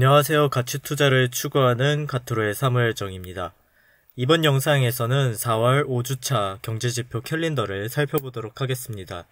안녕하세요. 가치투자를 추구하는 가투로의 사무엘정입니다. 이번 영상에서는 4월 5주차 경제지표 캘린더를 살펴보도록 하겠습니다.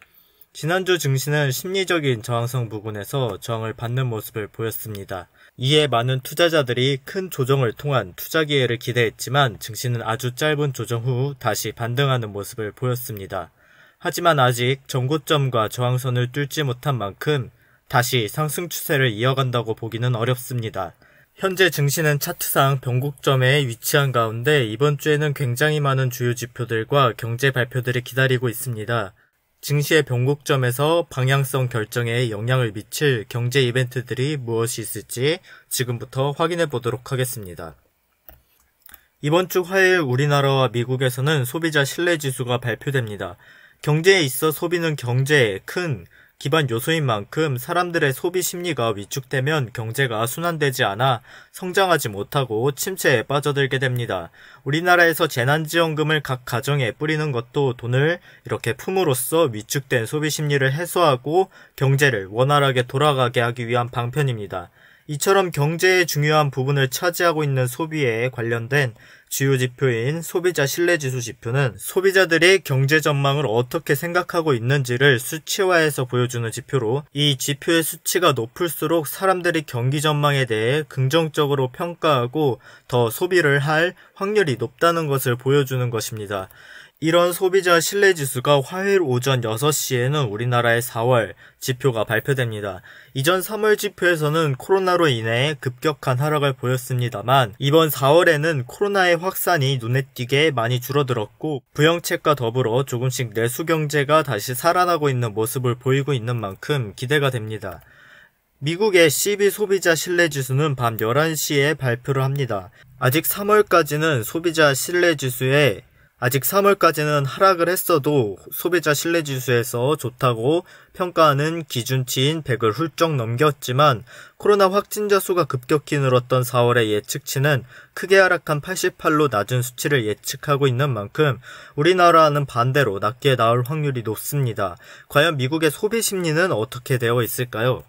지난주 증시는 심리적인 저항성 부근에서 저항을 받는 모습을 보였습니다. 이에 많은 투자자들이 큰 조정을 통한 투자 기회를 기대했지만 증시는 아주 짧은 조정 후 다시 반등하는 모습을 보였습니다. 하지만 아직 전고점과 저항선을 뚫지 못한 만큼 다시 상승 추세를 이어간다고 보기는 어렵습니다. 현재 증시는 차트상 변곡점에 위치한 가운데 이번 주에는 굉장히 많은 주요 지표들과 경제 발표들이 기다리고 있습니다. 증시의 변곡점에서 방향성 결정에 영향을 미칠 경제 이벤트들이 무엇이 있을지 지금부터 확인해 보도록 하겠습니다. 이번 주 화요일 우리나라와 미국에서는 소비자 신뢰지수가 발표됩니다. 경제에 있어 소비는 경제에큰 기반 요소인 만큼 사람들의 소비 심리가 위축되면 경제가 순환되지 않아 성장하지 못하고 침체에 빠져들게 됩니다. 우리나라에서 재난지원금을 각 가정에 뿌리는 것도 돈을 이렇게 품으로써 위축된 소비 심리를 해소하고 경제를 원활하게 돌아가게 하기 위한 방편입니다. 이처럼 경제의 중요한 부분을 차지하고 있는 소비에 관련된 주요 지표인 소비자 신뢰지수 지표는 소비자들이 경제 전망을 어떻게 생각하고 있는지를 수치화해서 보여주는 지표로 이 지표의 수치가 높을수록 사람들이 경기 전망에 대해 긍정적으로 평가하고 더 소비를 할 확률이 높다는 것을 보여주는 것입니다. 이런 소비자 신뢰지수가 화요일 오전 6시에는 우리나라의 4월 지표가 발표됩니다. 이전 3월 지표에서는 코로나로 인해 급격한 하락을 보였습니다만 이번 4월에는 코로나의 확산이 눈에 띄게 많이 줄어들었고 부영책과 더불어 조금씩 내수경제가 다시 살아나고 있는 모습을 보이고 있는 만큼 기대가 됩니다. 미국의 CB 소비자 신뢰지수는 밤 11시에 발표를 합니다. 아직 3월까지는 소비자 신뢰지수에 아직 3월까지는 하락을 했어도 소비자 신뢰지수에서 좋다고 평가하는 기준치인 100을 훌쩍 넘겼지만 코로나 확진자 수가 급격히 늘었던 4월의 예측치는 크게 하락한 88로 낮은 수치를 예측하고 있는 만큼 우리나라는 반대로 낮게 나올 확률이 높습니다. 과연 미국의 소비 심리는 어떻게 되어 있을까요?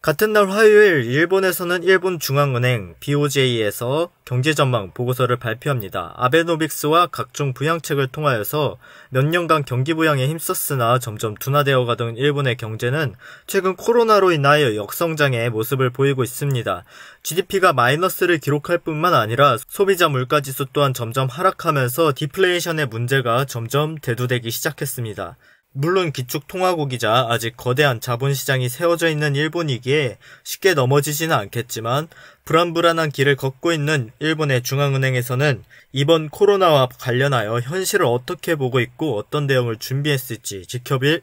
같은 날 화요일 일본에서는 일본 중앙은행 BOJ에서 경제 전망 보고서를 발표합니다. 아베노믹스와 각종 부양책을 통하여서 몇 년간 경기 부양에 힘썼으나 점점 둔화되어 가던 일본의 경제는 최근 코로나로 인하여 역성장의 모습을 보이고 있습니다. GDP가 마이너스를 기록할 뿐만 아니라 소비자 물가 지수 또한 점점 하락하면서 디플레이션의 문제가 점점 대두되기 시작했습니다. 물론 기축통화국이자 아직 거대한 자본시장이 세워져 있는 일본이기에 쉽게 넘어지지는 않겠지만 불안불안한 길을 걷고 있는 일본의 중앙은행에서는 이번 코로나와 관련하여 현실을 어떻게 보고 있고 어떤 대응을 준비했을지 지켜볼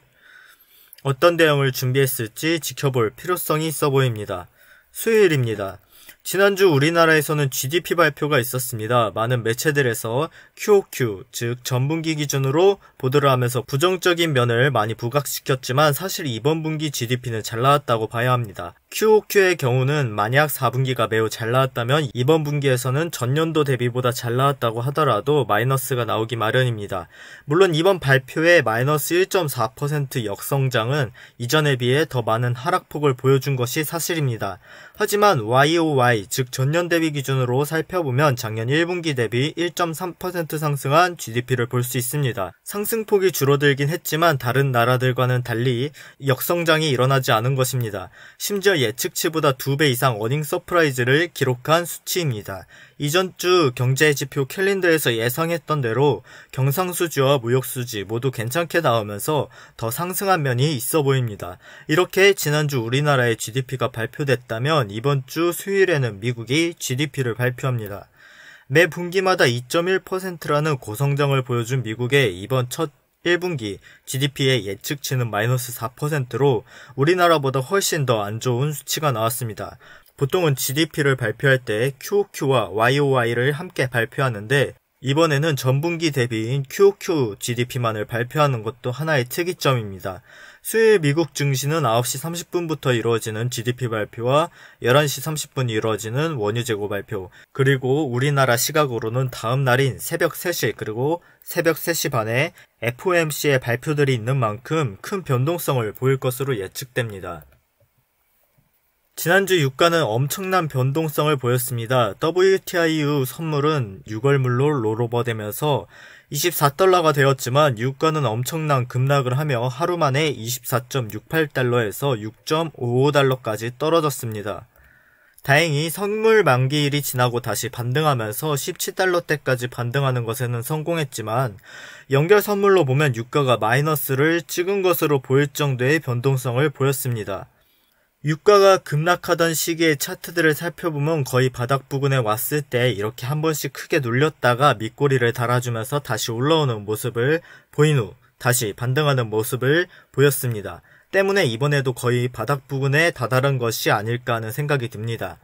어떤 대응을 준비했을지 지켜볼 필요성이 있어 보입니다. 수요일입니다. 지난주 우리나라에서는 GDP 발표가 있었습니다. 많은 매체들에서 QOQ, 즉 전분기 기준으로 보도를 하면서 부정적인 면을 많이 부각시켰지만 사실 이번 분기 GDP는 잘 나왔다고 봐야 합니다. QOQ의 경우는 만약 4분기가 매우 잘 나왔다면 이번 분기에서는 전년도 대비보다 잘 나왔다고 하더라도 마이너스가 나오기 마련입니다. 물론 이번 발표의 마이너스 1.4% 역성장은 이전에 비해 더 많은 하락폭을 보여준 것이 사실입니다. 하지만 YOY g d i 즉 전년 대비 기준으로 살펴보면 작년 1분기 대비 1.3% 상승한 GDP를 볼 수 있습니다. 상승폭이 줄어들긴 했지만 다른 나라들과는 달리 역성장이 일어나지 않은 것입니다. 심지어 예측치보다 2배 이상 어닝 서프라이즈를 기록한 수치입니다. 이전 주 경제지표 캘린더에서 예상했던 대로 경상수지와 무역수지 모두 괜찮게 나오면서 더 상승한 면이 있어 보입니다. 이렇게 지난주 우리나라의 GDP가 발표됐다면 이번 주 수요일에는 미국이 GDP를 발표합니다. 매 분기마다 2.1%라는 고성장을 보여준 미국의 이번 첫 1분기 GDP의 예측치는 마이너스 4%로 우리나라보다 훨씬 더 안 좋은 수치가 나왔습니다. 보통은 GDP를 발표할 때 QOQ와 YOY를 함께 발표하는데 이번에는 전분기 대비인 QOQ GDP만을 발표하는 것도 하나의 특이점입니다. 수요일 미국 증시는 9시 30분부터 이루어지는 GDP 발표와 11시 30분 이루어지는 원유재고 발표, 그리고 우리나라 시각으로는 다음 날인 새벽 3시 그리고 새벽 3시 반에 FOMC의 발표들이 있는 만큼 큰 변동성을 보일 것으로 예측됩니다. 지난주 유가는 엄청난 변동성을 보였습니다. WTI 이후 선물은 6월물로 롤오버되면서 24달러가 되었지만 유가는 엄청난 급락을 하며 하루 만에 24.68달러에서 6.55달러까지 떨어졌습니다. 다행히 선물 만기일이 지나고 다시 반등하면서 17달러대까지 반등하는 것에는 성공했지만 연결 선물로 보면 유가가 마이너스를 찍은 것으로 보일 정도의 변동성을 보였습니다. 유가가 급락하던 시기의 차트들을 살펴보면 거의 바닥 부근에 왔을 때 이렇게 한 번씩 크게 눌렸다가 밑꼬리를 달아주면서 다시 올라오는 모습을 보인 후 다시 반등하는 모습을 보였습니다. 때문에 이번에도 거의 바닥 부근에 다다른 것이 아닐까 하는 생각이 듭니다.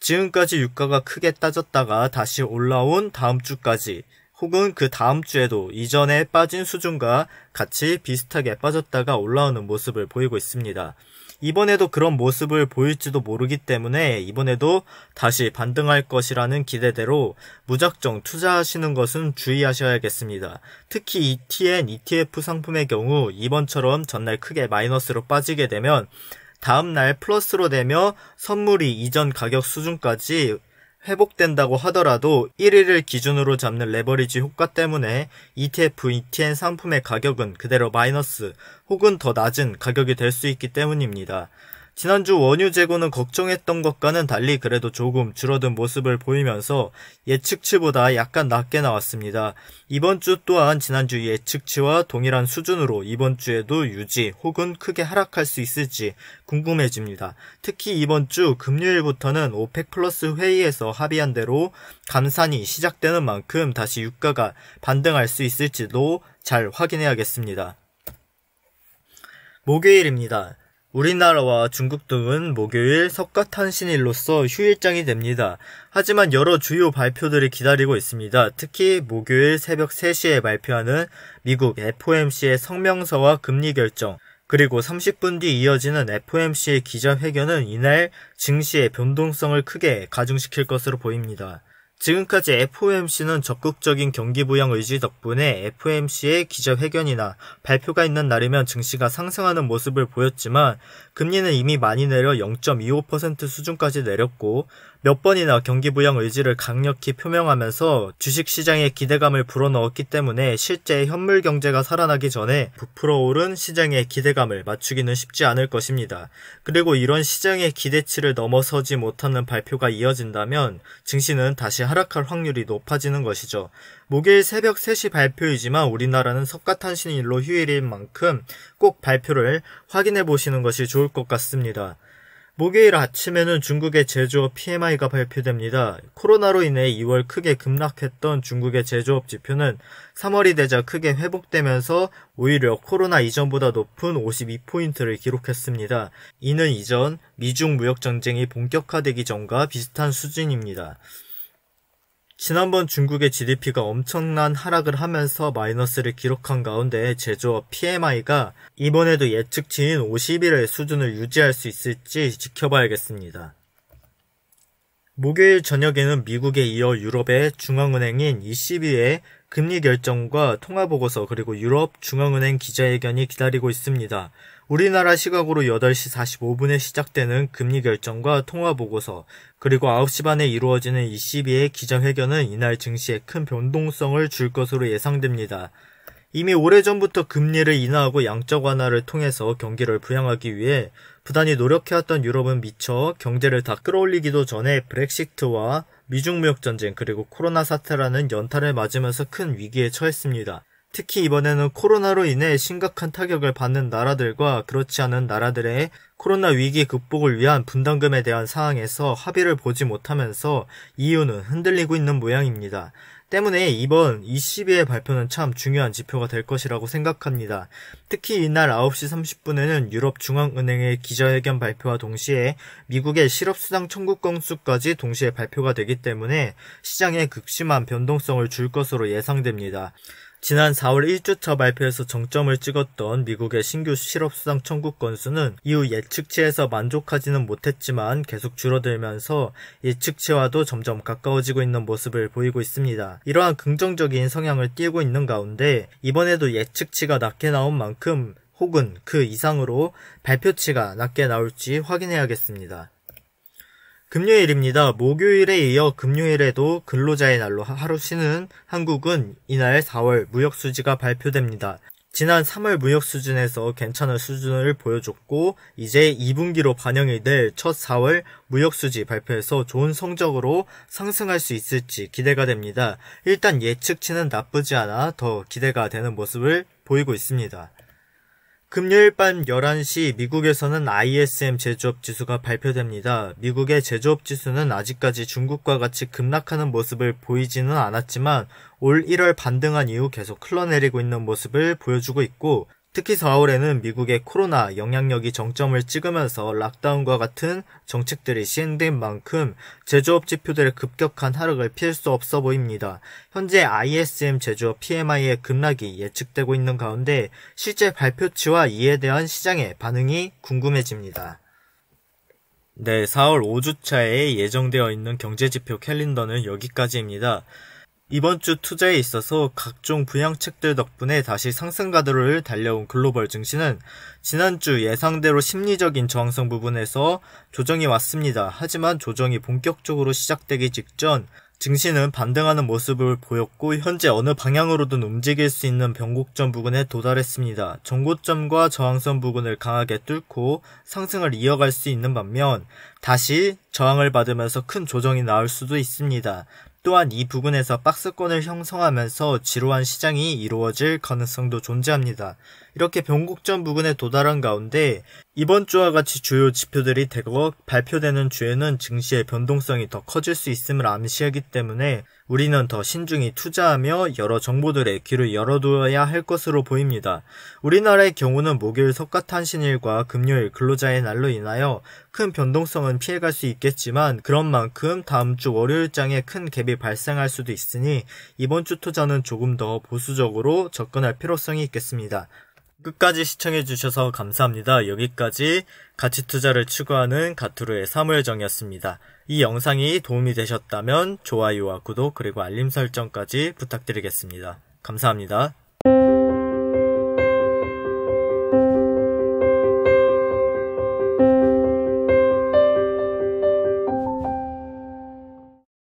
지금까지 유가가 크게 따졌다가 다시 올라온 다음 주까지 혹은 그 다음 주에도 이전에 빠진 수준과 같이 비슷하게 빠졌다가 올라오는 모습을 보이고 있습니다. 이번에도 그런 모습을 보일지도 모르기 때문에 이번에도 다시 반등할 것이라는 기대대로 무작정 투자하시는 것은 주의하셔야겠습니다. 특히 ETN, ETF 상품의 경우 이번처럼 전날 크게 마이너스로 빠지게 되면 다음날 플러스로 되며 선물이 이전 가격 수준까지 회복된다고 하더라도 1위를 기준으로 잡는 레버리지 효과 때문에 ETF, ETN 상품의 가격은 그대로 마이너스 혹은 더 낮은 가격이 될 수 있기 때문입니다. 지난주 원유 재고는 걱정했던 것과는 달리 그래도 조금 줄어든 모습을 보이면서 예측치보다 약간 낮게 나왔습니다. 이번 주 또한 지난주 예측치와 동일한 수준으로 이번 주에도 유지 혹은 크게 하락할 수 있을지 궁금해집니다. 특히 이번 주 금요일부터는 오펙 플러스 회의에서 합의한 대로 감산이 시작되는 만큼 다시 유가가 반등할 수 있을지도 잘 확인해야겠습니다. 목요일입니다. 우리나라와 중국 등은 목요일 석가탄신일로서 휴일장이 됩니다. 하지만 여러 주요 발표들이 기다리고 있습니다. 특히 목요일 새벽 3시에 발표하는 미국 FOMC의 성명서와 금리 결정, 그리고 30분 뒤 이어지는 FOMC의 기자회견은 이날 증시의 변동성을 크게 가중시킬 것으로 보입니다. 지금까지 FOMC는 적극적인 경기 부양 의지 덕분에 FOMC의 기자회견이나 발표가 있는 날이면 증시가 상승하는 모습을 보였지만 금리는 이미 많이 내려 0.25% 수준까지 내렸고 몇 번이나 경기 부양 의지를 강력히 표명하면서 주식시장에 기대감을 불어넣었기 때문에 실제 현물 경제가 살아나기 전에 부풀어 오른 시장의 기대감을 맞추기는 쉽지 않을 것입니다. 그리고 이런 시장의 기대치를 넘어서지 못하는 발표가 이어진다면 증시는 다시 하락할 확률이 높아지는 것이죠. 목요일 새벽 3시 발표이지만 우리나라는 석가탄신일로 휴일인 만큼 꼭 발표를 확인해 보시는 것이 좋을 것 같습니다. 목요일 아침에는 중국의 제조업 PMI가 발표됩니다. 코로나로 인해 2월 크게 급락했던 중국의 제조업 지표는 3월이 되자 크게 회복되면서 오히려 코로나 이전보다 높은 52포인트를 기록했습니다. 이는 이전 미중 무역 전쟁이 본격화되기 전과 비슷한 수준입니다. 지난번 중국의 GDP가 엄청난 하락을 하면서 마이너스를 기록한 가운데 제조업 PMI가 이번에도 예측치인 51의 수준을 유지할 수 있을지 지켜봐야겠습니다. 목요일 저녁에는 미국에 이어 유럽의 중앙은행인 ECB의 금리 결정과 통화 보고서 그리고 유럽 중앙은행 기자회견이 기다리고 있습니다. 우리나라 시각으로 8시 45분에 시작되는 금리 결정과 통화 보고서, 그리고 9시 반에 이루어지는 ECB의 기자회견은 이날 증시에 큰 변동성을 줄 것으로 예상됩니다. 이미 오래전부터 금리를 인하하고 양적 완화를 통해서 경기를 부양하기 위해 부단히 노력해왔던 유럽은 미처 경제를 다 끌어올리기도 전에 브렉시트와 미중 무역 전쟁 그리고 코로나 사태라는 연타를 맞으면서 큰 위기에 처했습니다. 특히 이번에는 코로나로 인해 심각한 타격을 받는 나라들과 그렇지 않은 나라들의 코로나 위기 극복을 위한 분담금에 대한 사항에서 합의를 보지 못하면서 이유는 흔들리고 있는 모양입니다. 때문에 이번 2 0 b 의 발표는 참 중요한 지표가 될 것이라고 생각합니다. 특히 이날 9시 30분에는 유럽 중앙은행의 기자회견 발표와 동시에 미국의 실업수당 청구 건수까지 동시에 발표가 되기 때문에 시장에 극심한 변동성을 줄 것으로 예상됩니다. 지난 4월 1주차 발표에서 정점을 찍었던 미국의 신규 실업수당 청구 건수는 이후 예측치에서 만족하지는 못했지만 계속 줄어들면서 예측치와도 점점 가까워지고 있는 모습을 보이고 있습니다. 이러한 긍정적인 성향을 띄고 있는 가운데 이번에도 예측치가 낮게 나온 만큼 혹은 그 이상으로 발표치가 낮게 나올지 확인해야겠습니다. 금요일입니다. 목요일에 이어 금요일에도 근로자의 날로 하루 쉬는 한국은 이날 4월 무역수지가 발표됩니다. 지난 3월 무역 수준에서 괜찮은 수준을 보여줬고 이제 2분기로 반영이 될 첫 4월 무역 수지 발표에서 좋은 성적으로 상승할 수 있을지 기대가 됩니다. 일단 예측치는 나쁘지 않아 더 기대가 되는 모습을 보이고 있습니다. 금요일 밤 11시 미국에서는 ISM 제조업 지수가 발표됩니다. 미국의 제조업 지수는 아직까지 중국과 같이 급락하는 모습을 보이지는 않았지만 올 1월 반등한 이후 계속 흘러내리고 있는 모습을 보여주고 있고 특히 4월에는 미국의 코로나 영향력이 정점을 찍으면서 락다운과 같은 정책들이 시행된 만큼 제조업 지표들의 급격한 하락을 피할 수 없어 보입니다. 현재 ISM 제조업 PMI의 급락이 예측되고 있는 가운데 실제 발표치와 이에 대한 시장의 반응이 궁금해집니다. 네, 4월 5주차에 예정되어 있는 경제지표 캘린더는 여기까지입니다. 이번 주 투자에 있어서 각종 부양책들 덕분에 다시 상승가도를 달려온 글로벌 증시는 지난주 예상대로 심리적인 저항성 부분에서 조정이 왔습니다. 하지만 조정이 본격적으로 시작되기 직전 증시는 반등하는 모습을 보였고 현재 어느 방향으로든 움직일 수 있는 변곡점 부근에 도달했습니다. 전고점과 저항선 부근을 강하게 뚫고 상승을 이어갈 수 있는 반면 다시 저항을 받으면서 큰 조정이 나올 수도 있습니다. 또한 이 부근에서 박스권을 형성하면서 지루한 시장이 이루어질 가능성도 존재합니다. 이렇게 변곡점 부근에 도달한 가운데 이번 주와 같이 주요 지표들이 대거 발표되는 주에는 증시의 변동성이 더 커질 수 있음을 암시하기 때문에 우리는 더 신중히 투자하며 여러 정보들의 귀를 열어두어야 할 것으로 보입니다. 우리나라의 경우는 목요일 석가탄신일과 금요일 근로자의 날로 인하여 큰 변동성은 피해갈 수 있겠지만 그런 만큼 다음 주 월요일장에 큰 갭이 발생할 수도 있으니 이번 주 투자는 조금 더 보수적으로 접근할 필요성이 있겠습니다. 끝까지 시청해주셔서 감사합니다. 여기까지 가치 투자를 추구하는 가투르의 사무엘정이었습니다. 이 영상이 도움이 되셨다면 좋아요와 구독 그리고 알림 설정까지 부탁드리겠습니다. 감사합니다.